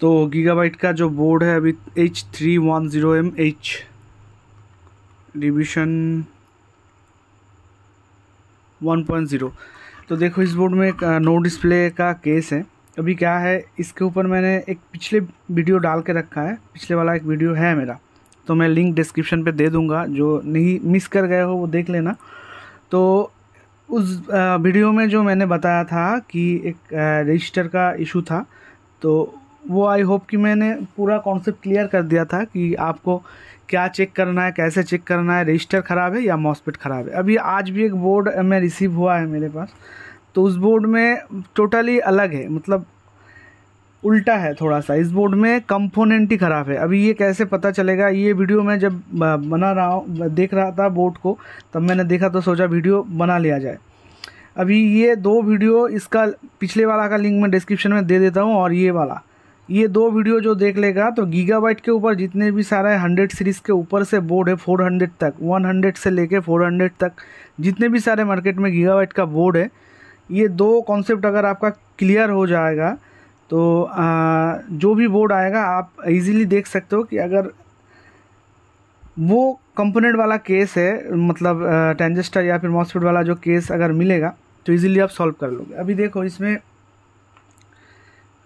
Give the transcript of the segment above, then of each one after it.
तो गीगाबाइट का जो बोर्ड है अभी H three one zero M H revision one point zero तो देखो इस बोर्ड में नो डिस्प्ले का केस है अभी क्या है इसके ऊपर मैंने एक पिछले वीडियो डाल के रखा है पिछले वाला एक वीडियो है मेरा तो मैं लिंक डिस्क्रिप्शन पे दे दूंगा जो नहीं मिस कर गए हो वो देख लेना तो उस वीडियो में जो मैंने बताया था कि एक रजिस्टर का इशू था तो वो आई होप कि मैंने पूरा कॉन्सेप्ट क्लियर कर दिया था कि आपको क्या चेक करना है कैसे चेक करना है रजिस्टर ख़राब है या मॉसपेट ख़राब है अभी आज भी एक बोर्ड में रिसीव हुआ है मेरे पास तो उस बोर्ड में टोटली अलग है मतलब उल्टा है थोड़ा सा इस बोर्ड में कंपोनेंट ही ख़राब है अभी ये कैसे पता चलेगा ये वीडियो मैं जब बना रहा हूँ देख रहा था बोर्ड को तब मैंने देखा तो सोचा वीडियो बना लिया जाए अभी ये दो वीडियो इसका पिछले वाला का लिंक मैं डिस्क्रिप्शन में दे देता हूँ और ये वाला ये दो वीडियो जो देख लेगा तो गीगाबाइट के ऊपर जितने भी सारा है हंड्रेड सीरीज़ के ऊपर से बोर्ड है फोर हंड्रेड तक वन हंड्रेड से लेके फोर हंड्रेड तक जितने भी सारे मार्केट में गीगाबाइट का बोर्ड है ये दो कॉन्सेप्ट अगर आपका क्लियर हो जाएगा तो आ, जो भी बोर्ड आएगा आप इजीली देख सकते हो कि अगर वो कंपोनेंट वाला केस है मतलब ट्रांजिस्टर या फिर मॉसफिट वाला जो केस अगर मिलेगा तो ईजिली आप सॉल्व कर लोगे अभी देखो इसमें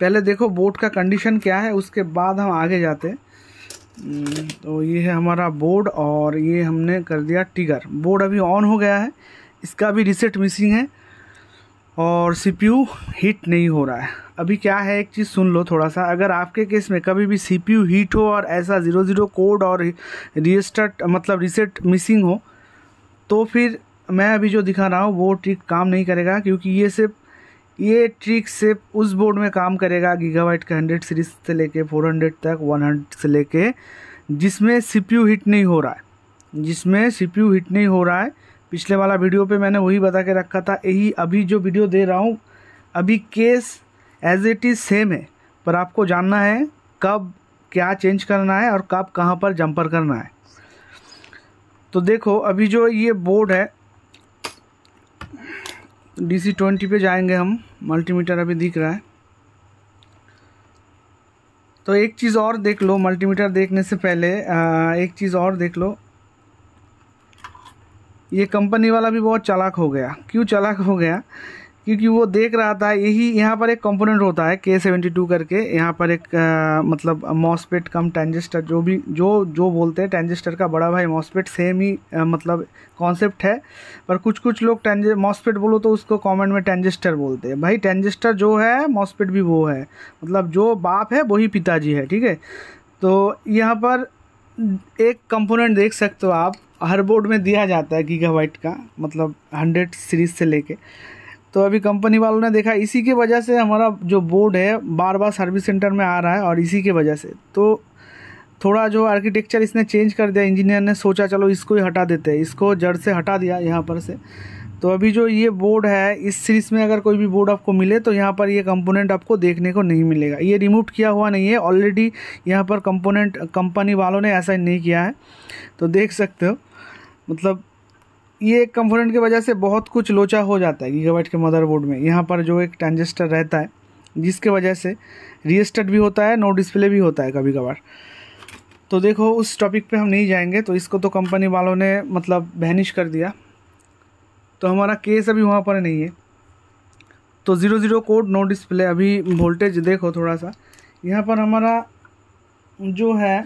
पहले देखो बोट का कंडीशन क्या है उसके बाद हम आगे जाते हम्म, तो ये है हमारा बोर्ड और ये हमने कर दिया टिगर बोर्ड अभी ऑन हो गया है इसका भी रिसेट मिसिंग है और सीपीयू हीट नहीं हो रहा है अभी क्या है एक चीज़ सुन लो थोड़ा सा अगर आपके केस में कभी भी सीपीयू हीट हो और ऐसा ज़ीरो ज़ीरो कोड और रिस्टार्ट मतलब रिसेट मिसिंग हो तो फिर मैं अभी जो दिखा रहा हूँ वो ठीक काम नहीं करेगा क्योंकि ये सिर्फ ये ट्रिक से उस बोर्ड में काम करेगा गीगावाइट का हंड्रेड सीरीज से लेके फोर हंड्रेड तक वन हंड्रेड से लेके जिसमें सीपीयू हिट नहीं हो रहा है जिसमें सीपीयू हिट नहीं हो रहा है पिछले वाला वीडियो पे मैंने वही बता के रखा था यही अभी जो वीडियो दे रहा हूँ अभी case as it is same है पर आपको जानना है कब क्या चेंज करना है और कब कहाँ पर जंपर करना है तो देखो अभी जो ये बोर्ड है डी सी ट्वेंटी पे जाएंगे हम मल्टीमीटर अभी दिख रहा है तो एक चीज़ और देख लो मल्टीमीटर देखने से पहले आ, एक चीज़ और देख लो ये कंपनी वाला भी बहुत चालाक हो गया क्यों चालाक हो गया क्योंकि वो देख रहा था यही यहाँ पर एक कंपोनेंट होता है के सेवेंटी टू करके यहाँ पर एक आ, मतलब मॉसपेट कम ट्रांजिस्टर जो भी जो जो बोलते हैं ट्रांजिस्टर का बड़ा भाई मॉसपेट सेम ही आ, मतलब कॉन्सेप्ट है पर कुछ कुछ लोग ट्रांज मॉसपेट बोलो तो उसको कॉमेंट में ट्रांजिस्टर बोलते हैं भाई ट्रांजिस्टर जो है मॉसपेट भी वो है मतलब जो बाप है वही पिताजी है ठीक है तो यहाँ पर एक कंपोनेंट देख सकते हो आप हर बोर्ड में दिया जाता है गीगा का मतलब हंड्रेड सीरीज से लेके तो अभी कंपनी वालों ने देखा इसी के वजह से हमारा जो बोर्ड है बार बार सर्विस सेंटर में आ रहा है और इसी के वजह से तो थोड़ा जो आर्किटेक्चर इसने चेंज कर दिया इंजीनियर ने सोचा चलो इसको ही हटा देते हैं इसको जड़ से हटा दिया यहाँ पर से तो अभी जो ये बोर्ड है इस सीरीज़ में अगर कोई भी बोर्ड आपको मिले तो यहाँ पर ये कंपोनेंट आपको देखने को नहीं मिलेगा ये रिमूव किया हुआ नहीं है ऑलरेडी यहाँ पर कंपोनेंट कंपनी वालों ने ऐसा नहीं किया है तो देख सकते हो मतलब ये एक कंपोनेंट की वजह से बहुत कुछ लोचा हो जाता है गीगाबाइट के मदरबोर्ड में यहाँ पर जो एक ट्रांजिस्टर रहता है जिसके वजह से रिएस्टेड भी होता है नो डिस्प्ले भी होता है कभी कभार तो देखो उस टॉपिक पे हम नहीं जाएंगे तो इसको तो कंपनी वालों ने मतलब बहनिश कर दिया तो हमारा केस अभी वहाँ पर नहीं है तो zero zero code no display अभी वोल्टेज देखो थोड़ा सा यहाँ पर हमारा जो है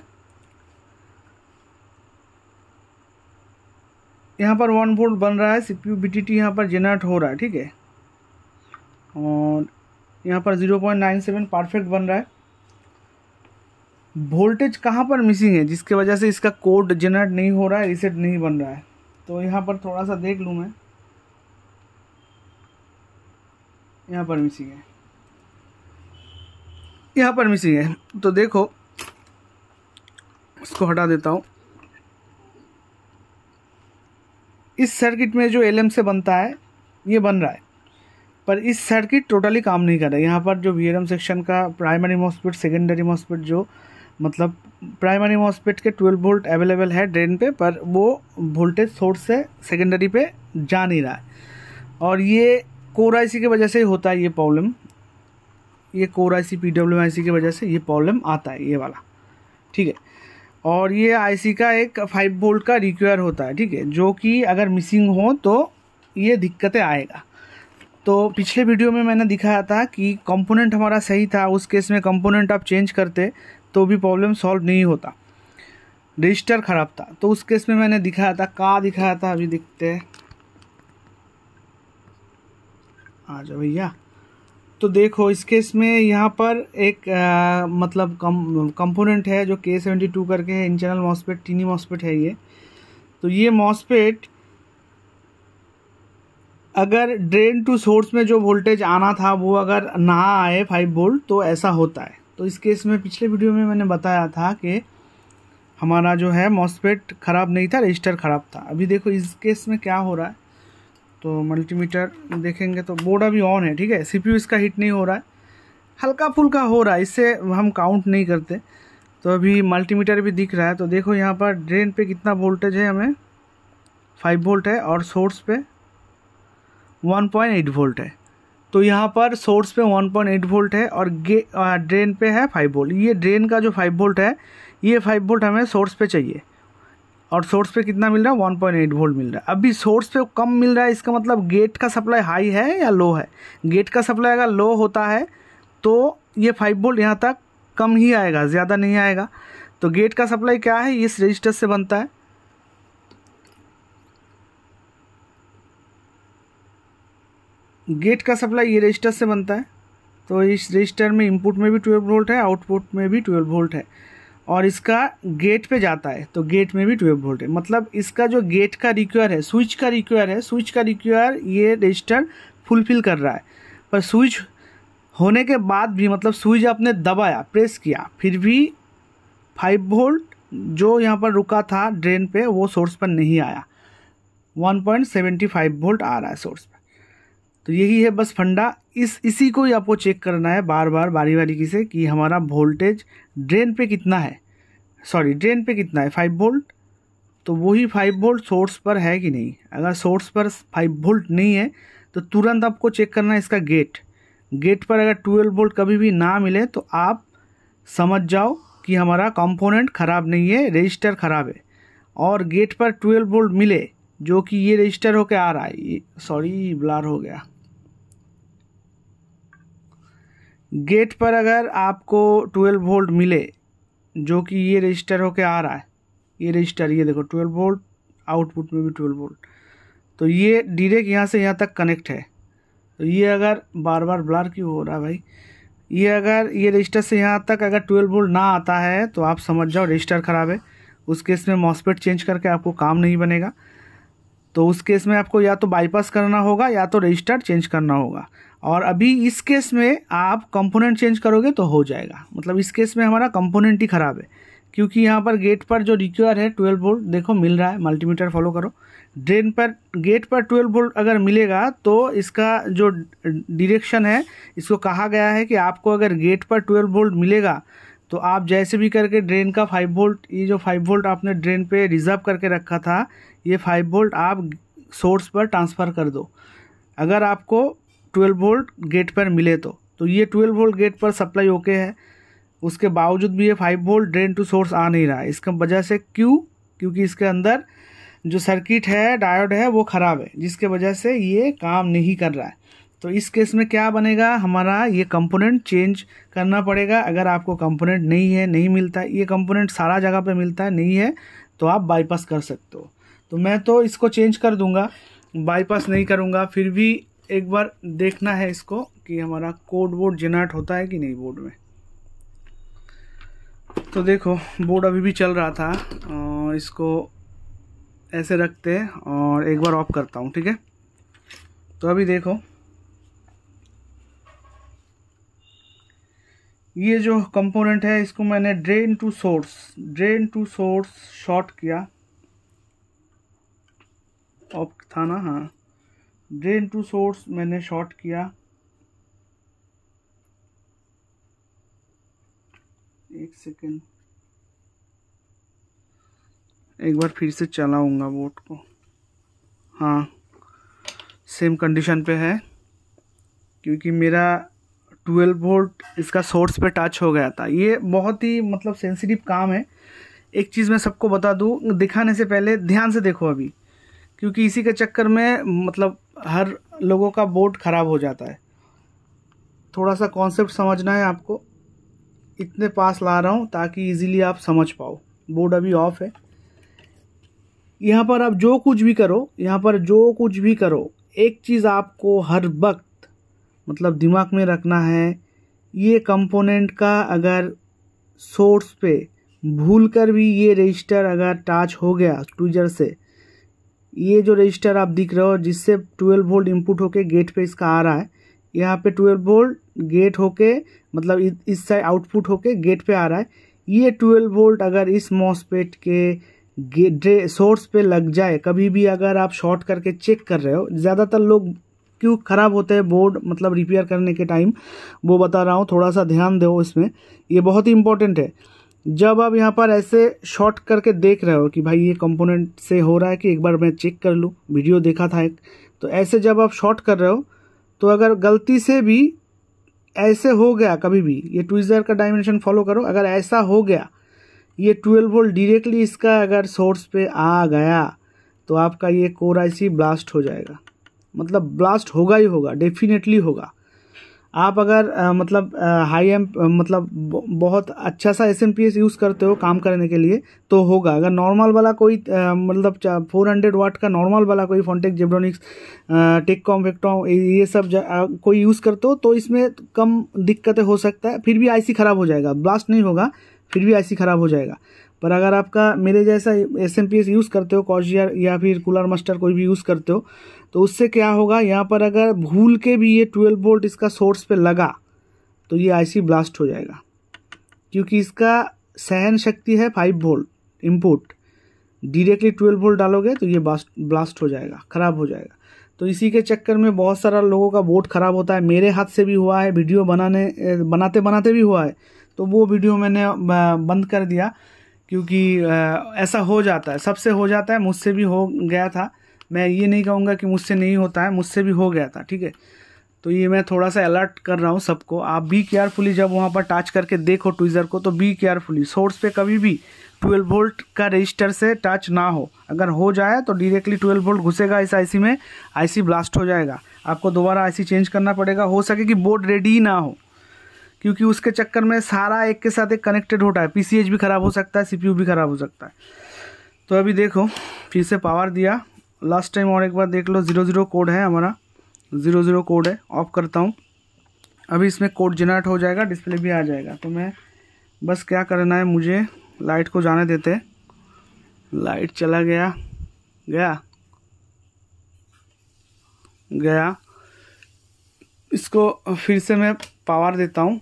यहाँ पर वन वोल्ट बन रहा है C P U B T T यहाँ पर जनरेट हो रहा है ठीक है और यहाँ पर zero point nine seven perfect बन रहा है वोल्टेज कहाँ पर मिसिंग है जिसके वजह से इसका कोड जनरेट नहीं हो रहा है रिसेट नहीं बन रहा है तो यहाँ पर थोड़ा सा देख लूँ मैं यहाँ पर मिसिंग है यहाँ पर मिसिंग है तो देखो इसको हटा देता हूँ इस सर्किट में जो एल से बनता है ये बन रहा है पर इस सर्किट टोटली काम नहीं कर रहा है यहाँ पर जो वी सेक्शन का प्राइमरी मॉस्पिट सेकेंडरी मॉस्पिट जो मतलब प्राइमरी मॉस्पिट के 12 वोल्ट अवेलेबल है ड्रेन पे पर वो वोल्टेज सोर्स से सेकेंडरी पे जा नहीं रहा है और ये कोर आई की वजह से ही होता है ये प्रॉब्लम ये core I C P W I C की वजह से ये प्रॉब्लम आता है ये वाला ठीक है और ये आईसी का एक फाइव बोल्ट का रिक्वायर होता है ठीक है जो कि अगर मिसिंग हो तो ये दिक्कतें आएगा तो पिछले वीडियो में मैंने दिखाया था कि कंपोनेंट हमारा सही था उस केस में कंपोनेंट आप चेंज करते तो भी प्रॉब्लम सॉल्व नहीं होता रजिस्टर ख़राब था तो उस केस में मैंने दिखाया था का दिखाया था अभी दिखते आ जाओ भैया तो देखो इस केस में यहाँ पर एक आ, मतलब कम कंपोनेंट है जो के सेवेंटी टू करके है इंटरनल मॉसपेट टीनी मॉसपेट है ये तो ये मॉसपेट अगर ड्रेन टू सोर्स में जो वोल्टेज आना था वो अगर ना आए फाइव वोल्ट तो ऐसा होता है तो इस केस में पिछले वीडियो में मैंने बताया था कि हमारा जो है मॉसपेट ख़राब नहीं था रजिस्टर ख़राब था अभी देखो इस केस में क्या हो रहा है तो मल्टीमीटर देखेंगे तो बोर्ड अभी ऑन है ठीक है सीपीयू इसका हीट नहीं हो रहा है हल्का फुल्का हो रहा है इससे हम काउंट नहीं करते तो अभी मल्टीमीटर भी दिख रहा है तो देखो यहाँ पर ड्रेन पे कितना वोल्टेज है हमें फाइव वोल्ट है और सोर्स पे वन पॉइंट एट वोल्ट है तो यहाँ पर सोर्स पे वन पॉइंट एट वोल्ट है और गे ड्रेन पे है फाइव वोल्ट ये ड्रेन का जो फाइव वोल्ट है ये फाइव वोल्ट हमें सोर्स पे चाहिए और सोर्स पे कितना मिल रहा है 1.8 वोल्ट मिल रहा है अभी सोर्स पे कम मिल रहा है इसका मतलब गेट का सप्लाई हाई है या लो है गेट का सप्लाई अगर लो होता है तो ये फाइव वोल्ट यहाँ तक कम ही आएगा ज़्यादा नहीं आएगा तो गेट का सप्लाई क्या है इस रजिस्टर से बनता है गेट का सप्लाई ये रजिस्टर से बनता है तो इस रजिस्टर में इनपुट में भी ट्वेल्व वोल्ट है आउटपुट में भी ट्वेल्व वोल्ट है और इसका गेट पे जाता है तो गेट में भी ट्वेल्व वोल्ट है मतलब इसका जो गेट का रिक्वायर है स्विच का रिक्वायर है स्विच का रिक्वायर ये रजिस्टर फुलफिल कर रहा है पर स्विच होने के बाद भी मतलब स्विच आपने दबाया प्रेस किया फिर भी फाइव वोल्ट जो यहाँ पर रुका था ड्रेन पे वो सोर्स पर नहीं आया 1.75 वोल्ट आ रहा है सोर्स पर तो यही है बस फंडा इस इसी को ही आपको चेक करना है बार बार बारी बारी से कि हमारा वोल्टेज ड्रेन पे कितना है सॉरी ड्रेन पे कितना है फाइव वोल्ट तो वही फाइव वोल्ट सोर्स पर है कि नहीं अगर सोर्स पर फाइव वोल्ट नहीं है तो तुरंत आपको चेक करना है इसका गेट गेट पर अगर ट्वेल्व वोल्ट कभी भी ना मिले तो आप समझ जाओ कि हमारा कंपोनेंट ख़राब नहीं है रजिस्टर ख़राब है और गेट पर ट्वेल्व वोल्ट मिले जो कि ये रजिस्टर होकर आ रहा है सॉरी ब्लार हो गया गेट पर अगर आपको 12 वोल्ट मिले जो कि ये रजिस्टर होके आ रहा है ये रजिस्टर ये देखो 12 वोल्ट आउटपुट में भी 12 वोल्ट तो ये डायरेक्ट यहाँ से यहाँ तक कनेक्ट है तो ये अगर बार बार ब्लार क्यों हो रहा है भाई ये अगर ये रजिस्टर से यहाँ तक अगर 12 वोल्ट ना आता है तो आप समझ जाओ रजिस्टर ख़राब है उस केस में मॉसपेट चेंज करके आपको काम नहीं बनेगा तो उस केस में आपको या तो बाईपास करना होगा या तो रजिस्टर चेंज करना होगा और अभी इस केस में आप कंपोनेंट चेंज करोगे तो हो जाएगा मतलब इस केस में हमारा कंपोनेंट ही ख़राब है क्योंकि यहाँ पर गेट पर जो रिक्वायर है ट्वेल्व वोल्ट देखो मिल रहा है मल्टीमीटर फॉलो करो ड्रेन पर गेट पर ट्वेल्व वोल्ट अगर मिलेगा तो इसका जो डिरेक्शन है इसको कहा गया है कि आपको अगर गेट पर ट्वेल्व वोल्ट मिलेगा तो आप जैसे भी करके ड्रेन का फाइव वोल्ट ये जो फाइव वोल्ट आपने ड्रेन पे रिजर्व करके रखा था ये फाइव वोल्ट आप सोर्स पर ट्रांसफ़र कर दो अगर आपको ट्वेल्व वोल्ट गेट पर मिले तो तो ये ट्वेल्व वोल्ट गेट पर सप्लाई ओके है उसके बावजूद भी ये five volt drain to source आ नहीं रहा है इसके वजह से क्यों क्योंकि इसके अंदर जो सर्किट है डायोड है वो ख़राब है जिसके वजह से ये काम नहीं कर रहा है तो इस केस में क्या बनेगा हमारा ये कंपोनेंट चेंज करना पड़ेगा अगर आपको कंपोनेंट नहीं है नहीं मिलता ये कंपोनेंट सारा जगह पे मिलता है नहीं है तो आप बाईपास कर सकते हो तो मैं तो इसको चेंज कर दूंगा बाईपास नहीं करूंगा फिर भी एक बार देखना है इसको कि हमारा कोड बोर्ड जेनरेट होता है कि नहीं बोर्ड में तो देखो बोर्ड अभी भी चल रहा था इसको ऐसे रखते हैं और एक बार ऑफ करता हूँ ठीक है तो अभी देखो ये जो कंपोनेंट है इसको मैंने drain to source drain to source short किया ऑफ था ना हाँ ड्रेन टू सोर्स मैंने शॉर्ट किया एक सेकेंड एक बार फिर से चलाऊंगा बोट को हाँ सेम कंडीशन पे है क्योंकि मेरा 12 वोल्ट इसका सोर्स पे टच हो गया था ये बहुत ही मतलब सेंसिटिव काम है एक चीज़ मैं सबको बता दूँ दिखाने से पहले ध्यान से देखो अभी क्योंकि इसी के चक्कर में मतलब हर लोगों का बोट ख़राब हो जाता है थोड़ा सा कॉन्सेप्ट समझना है आपको इतने पास ला रहा हूँ ताकि इजीली आप समझ पाओ बोर्ड अभी ऑफ है यहाँ पर आप जो कुछ भी करो यहाँ पर जो कुछ भी करो एक चीज़ आपको हर वक्त मतलब दिमाग में रखना है ये कंपोनेंट का अगर सोर्स पे भूल कर भी ये रजिस्टर अगर टच हो गया ट्विजर से ये जो रजिस्टर आप दिख रहे हो जिससे 12 वोल्ट इनपुट होके गेट पे इसका आ रहा है यहाँ पे 12 वोल्ट गेट होके मतलब इस साइड आउटपुट होके गेट पे आ रहा है ये 12 वोल्ट अगर इस मॉसपेट के गेट सोर्स पे लग जाए कभी भी अगर आप शॉर्ट करके चेक कर रहे हो ज़्यादातर लोग क्यों ख़राब होते हैं बोर्ड मतलब रिपेयर करने के टाइम वो बता रहा हूँ थोड़ा सा ध्यान दो इसमें ये बहुत ही इंपॉर्टेंट है जब आप यहाँ पर ऐसे शॉर्ट करके देख रहे हो कि भाई ये कंपोनेंट से हो रहा है कि एक बार मैं चेक कर लूँ वीडियो देखा था एक तो ऐसे जब आप शॉर्ट कर रहे हो तो अगर गलती से भी ऐसे हो गया कभी भी ये ट्विजर का डायमेंशन फॉलो करो अगर ऐसा हो गया ये ट्वेल्व वोल्ट डिरेक्टली इसका अगर सोर्स पे आ गया तो आपका ये कोर आई ब्लास्ट हो जाएगा मतलब ब्लास्ट होगा ही होगा डेफिनेटली होगा आप अगर आ, मतलब हाई एम मतलब बहुत अच्छा सा S M P S use करते हो काम करने के लिए तो होगा अगर नॉर्मल वाला कोई आ, मतलब फोर हंड्रेड वाट का नॉर्मल वाला कोई फॉन्टेक जेब्रोनिक्स टेक कॉम वेक्टॉम ये सब आ, कोई यूज़ करते हो तो इसमें कम दिक्कतें हो सकता है फिर भी आईसी ख़राब हो जाएगा ब्लास्ट नहीं होगा फिर भी आईसी ख़राब हो जाएगा पर अगर आपका मेरे जैसा S M P S use करते हो कॉशियर या फिर कूलर मस्टर कोई भी यूज़ करते हो तो उससे क्या होगा यहाँ पर अगर भूल के भी ये ट्वेल्व वोल्ट इसका सोर्स पे लगा तो ये आईसी ब्लास्ट हो जाएगा क्योंकि इसका सहन शक्ति है five volt input directly twelve volt डालोगे तो ये ब्लास्ट हो जाएगा ख़राब हो जाएगा तो इसी के चक्कर में बहुत सारा लोगों का वोट ख़राब होता है मेरे हाथ से भी हुआ है वीडियो बनाने बनाते बनाते भी हुआ है तो वो वीडियो मैंने बंद कर दिया क्योंकि ऐसा हो जाता है सबसे हो जाता है मुझसे भी हो गया था मैं ये नहीं कहूँगा कि मुझसे नहीं होता है मुझसे भी हो गया था ठीक है तो ये मैं थोड़ा सा अलर्ट कर रहा हूँ सबको आप बी केयरफुली जब वहाँ पर टच करके देखो ट्विज़र को तो बी केयरफुली सोर्स पे कभी भी 12 वोल्ट का रजिस्टर से टच ना हो अगर हो जाए तो डायरेक्टली 12 वोल्ट घुसेगा इस आईसी में आईसी ब्लास्ट हो जाएगा आपको दोबारा आईसी चेंज करना पड़ेगा हो सके कि बोर्ड रेडी ही ना हो क्योंकि उसके चक्कर में सारा एक के साथ एक कनेक्टेड होता है पी भी ख़राब हो सकता है सी भी ख़राब हो सकता है तो अभी देखो फिर से पावर दिया लास्ट टाइम और एक बार देख लो ज़ीरो ज़ीरो कोड है हमारा ज़ीरो ज़ीरो कोड है ऑफ करता हूँ अभी इसमें कोड जनरेट हो जाएगा डिस्प्ले भी आ जाएगा तो मैं बस क्या करना है मुझे लाइट को जाने देते लाइट चला गया गया गया इसको फिर से मैं पावर देता हूँ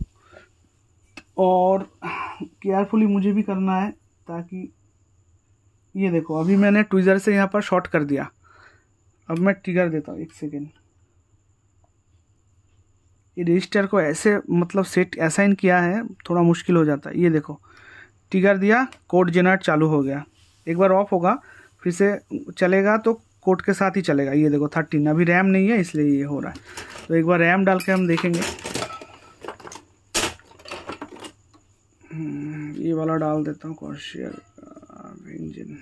और केयरफुली मुझे भी करना है ताकि ये देखो अभी मैंने ट्विज़र से यहाँ पर शॉर्ट कर दिया अब मैं ट्रिगर देता हूँ एक सेकेंड ये रजिस्टर को ऐसे मतलब सेट असाइन किया है थोड़ा मुश्किल हो जाता है ये देखो ट्रिगर दिया कोड जेनरेट चालू हो गया एक बार ऑफ होगा फिर से चलेगा तो कोड के साथ ही चलेगा ये देखो थर्टीन अभी रैम नहीं है इसलिए ये हो रहा है तो एक बार रैम डाल के हम देखेंगे हम्म, ये वाला डाल देता हूँ कॉशियल इंजन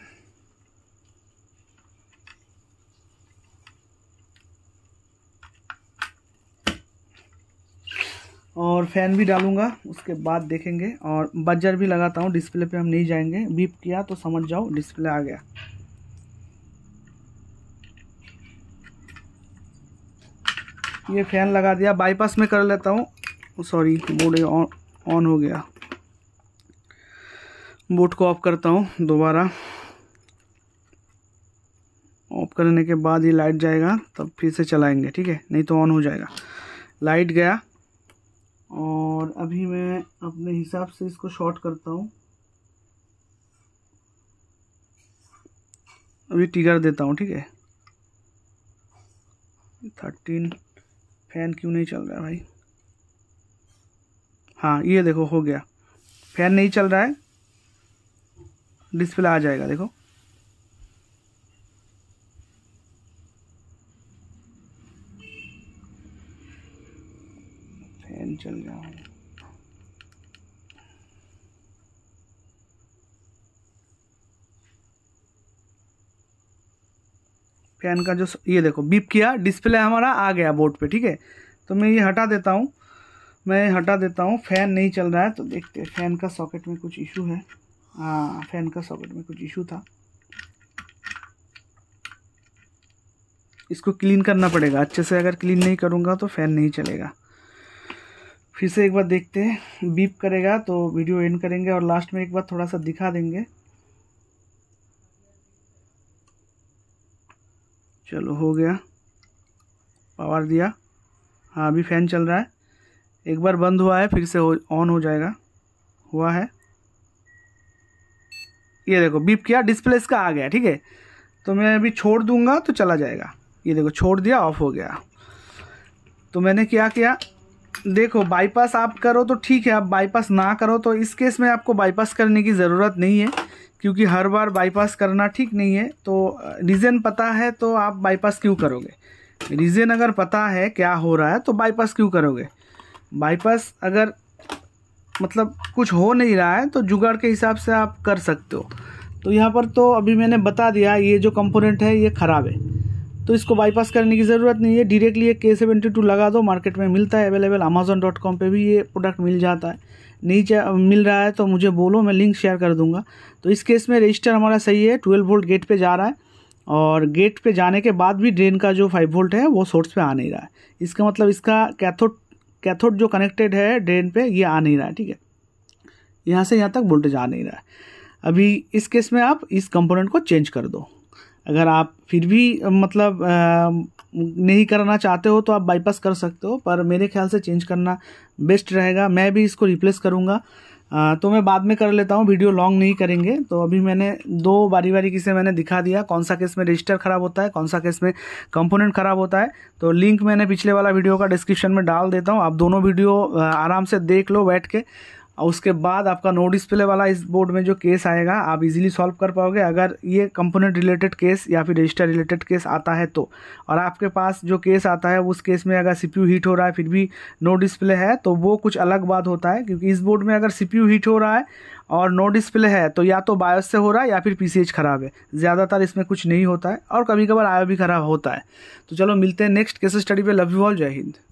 और फैन भी डालूंगा उसके बाद देखेंगे और बजर भी लगाता हूँ डिस्प्ले पे हम नहीं जाएंगे बीप किया तो समझ जाओ डिस्प्ले आ गया ये फैन लगा दिया बाईपास में कर लेता हूँ सॉरी बोर्ड ऑन हो गया बूट को ऑफ करता हूँ दोबारा ऑफ करने के बाद ये लाइट जाएगा तब फिर से चलाएंगे ठीक है नहीं तो ऑन हो जाएगा लाइट गया और अभी मैं अपने हिसाब से इसको शॉर्ट करता हूँ अभी टिगर देता हूँ ठीक है थर्टीन फैन क्यों नहीं चल रहा है भाई हाँ ये देखो हो गया फैन नहीं चल रहा है डिस्प्ले आ जाएगा देखो फैन चल रहा फैन का जो ये देखो बीप किया डिस्प्ले हमारा आ गया बोर्ड पे ठीक है तो मैं ये हटा देता हूँ मैं हटा देता हूँ फैन नहीं चल रहा है तो देखते हैं फैन का सॉकेट में कुछ इशू है हाँ फैन का सॉकेट में कुछ इशू था इसको क्लीन करना पड़ेगा अच्छे से अगर क्लीन नहीं करूँगा तो फ़ैन नहीं चलेगा फिर से एक बार देखते हैं बीप करेगा तो वीडियो एंड करेंगे और लास्ट में एक बार थोड़ा सा दिखा देंगे चलो हो गया पावर दिया हाँ अभी फ़ैन चल रहा है एक बार बंद हुआ है फिर से ऑन हो, हो जाएगा हुआ है ये देखो बीप किया डिस्प्ले इसका आ गया ठीक है तो मैं अभी छोड़ दूंगा तो चला जाएगा ये देखो छोड़ दिया ऑफ हो गया तो मैंने क्या किया देखो बाईपास आप करो तो ठीक है आप बाईपास ना करो तो इस केस में आपको बाईपास करने की ज़रूरत नहीं है क्योंकि हर बार बाईपास करना ठीक नहीं है तो रीज़न पता है तो आप बाईपास क्यों करोगे रीज़न अगर पता है क्या हो रहा है तो बाईपास क्यों करोगे बाईपास अगर मतलब कुछ हो नहीं रहा है तो जुगाड़ के हिसाब से आप कर सकते हो तो यहाँ पर तो अभी मैंने बता दिया ये जो कंपोनेंट है ये ख़राब है तो इसको बाईपास करने की ज़रूरत नहीं है डायरेक्टली ये के सेवेंटी टू लगा दो मार्केट में मिलता है अवेलेबल अमेजोन डॉट कॉम पर भी ये प्रोडक्ट मिल जाता है नहीं मिल रहा है तो मुझे बोलो मैं लिंक शेयर कर दूंगा तो इस केस में रजिस्टर हमारा सही है ट्वेल्व वोल्ट गेट पर जा रहा है और गेट पर जाने के बाद भी ड्रेन का जो फाइव वोल्ट है वो सोर्स पर आ नहीं रहा है इसका मतलब इसका कैथोड कैथोड जो कनेक्टेड है ड्रेन पे ये आ नहीं रहा है ठीक है यहाँ से यहाँ तक वोल्टेज आ नहीं रहा है अभी इस केस में आप इस कंपोनेंट को चेंज कर दो अगर आप फिर भी मतलब नहीं करना चाहते हो तो आप बाईपास कर सकते हो पर मेरे ख्याल से चेंज करना बेस्ट रहेगा मैं भी इसको रिप्लेस करूँगा तो मैं बाद में कर लेता हूँ वीडियो लॉन्ग नहीं करेंगे तो अभी मैंने दो बारी बारी किसे मैंने दिखा दिया कौन सा केस में रजिस्टर ख़राब होता है कौन सा केस में कंपोनेंट ख़राब होता है तो लिंक मैंने पिछले वाला वीडियो का डिस्क्रिप्शन में डाल देता हूँ आप दोनों वीडियो आराम से देख लो बैठ के और उसके बाद आपका नो डिस्प्ले वाला इस बोर्ड में जो केस आएगा आप इजीली सॉल्व कर पाओगे अगर ये कंपोनेंट रिलेटेड केस या फिर रजिस्टर रिलेटेड केस आता है तो और आपके पास जो केस आता है उस केस में अगर सीपीयू हीट हो रहा है फिर भी नो डिस्प्ले है तो वो कुछ अलग बात होता है क्योंकि इस बोर्ड में अगर सी हीट हो रहा है और नो डिस्प्ले है तो या तो बायोस से हो रहा है या फिर पी ख़राब है ज़्यादातर इसमें कुछ नहीं होता है और कभी कभार आयो भी ख़राब होता है तो चलो मिलते हैं नेक्स्ट केस स्टडी पे लव यू ऑल जय हिंद